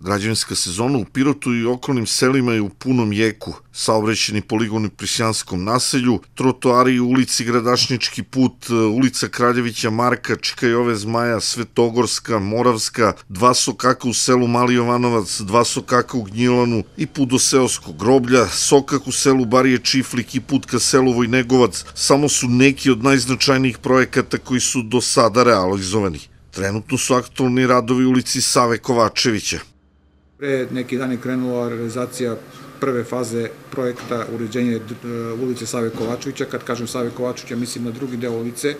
Građevinska sezona u Pirotu i okolnim selima je u punom jeku. Saobrećeni poligon u Prisjanskom naselju, trotoari u ulici Gradašnički put, e, ulica Kraljevića Marka, Čikajove Zmaja, Svetogorska, Moravska, dva sokaka u selu Mali Jovanovac, dva sokaka u Gnjilanu i put do seoskog groblja, sokak u selu Barije Čiflik i put ka selu Vojnegovac samo su neki od najznačajnijih projekata koji su do sada realizovani. Trenutno su aktualni radovi u ulici Save Kovačevića. Pre neki dan je krenula realizacija prve faze projekta uređenje e, ulice Save Kovačevića. Kad kažem Save Kovačevića, mislim na drugi deo ulice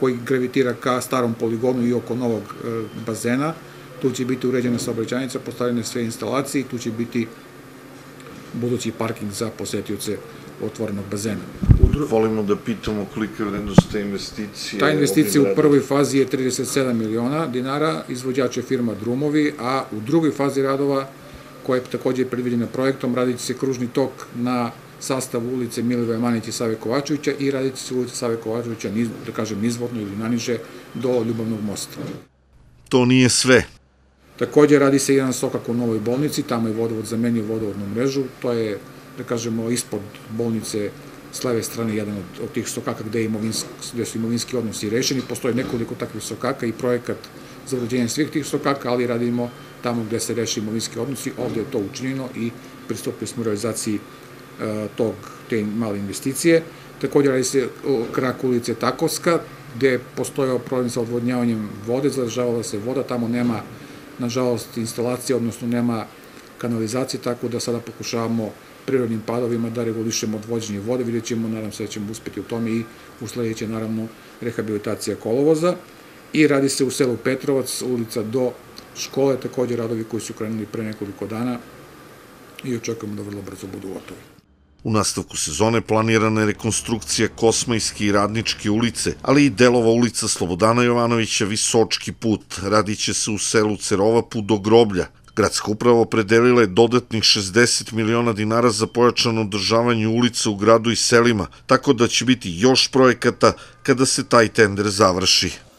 koji gravitira ka starom poligonu i oko novog e, bazena. Tu će biti uređena saobraćajnica, postavljene sve instalacije, tu će biti budući parking za posetioce otvorenog bazena. Volimo da pitamo kolika je vrednost te investicije. Ta investicija u prvoj fazi je 37 miliona dinara, izvođač je firma Drumovi, a u drugoj fazi radova, koja je takođe predviđena projektom, radit se kružni tok na sastavu ulice Milivoja Manić i Save Kovačevića i radit se ulica Save Kovačevića, niz, da kažem, nizvodno ili naniže do Ljubavnog mosta. To nije sve. Takođe radi se jedan sokak u novoj bolnici, tamo je vodovod zamenio vodovodnu mrežu, to je da kažemo, ispod bolnice s leve strane jedan od, od tih sokaka gde, gde su imovinski odnosi rešeni. Postoje nekoliko takvih sokaka i projekat za uređenje svih tih sokaka, ali radimo tamo gde se reši imovinski odnosi. Ovde je to učinjeno i pristupili smo realizaciji e, tog, te male investicije. Također radi se o kraku ulice Takovska, gde je postojao problem sa odvodnjavanjem vode, zadržavala se voda, tamo nema, nažalost, instalacije, odnosno nema kanalizacije, tako da sada pokušavamo prirodnim padovima da regulišemo odvođenje vode, vidjet ćemo, naravno sada da ćemo uspeti u tome i usledeće naravno rehabilitacija kolovoza i radi se u selu Petrovac, ulica do škole, takođe radovi koji su krenuli pre nekoliko dana i očekujemo da vrlo brzo budu gotovi. U nastavku sezone planirana je rekonstrukcija Kosmajske i Radničke ulice, ali i delova ulica Slobodana Jovanovića Visočki put. Radiće se u selu Cerovapu do groblja, Gradska uprava opredelila je dodatnih 60 miliona dinara za pojačano održavanje ulica u gradu i selima, tako da će biti još projekata kada se taj tender završi.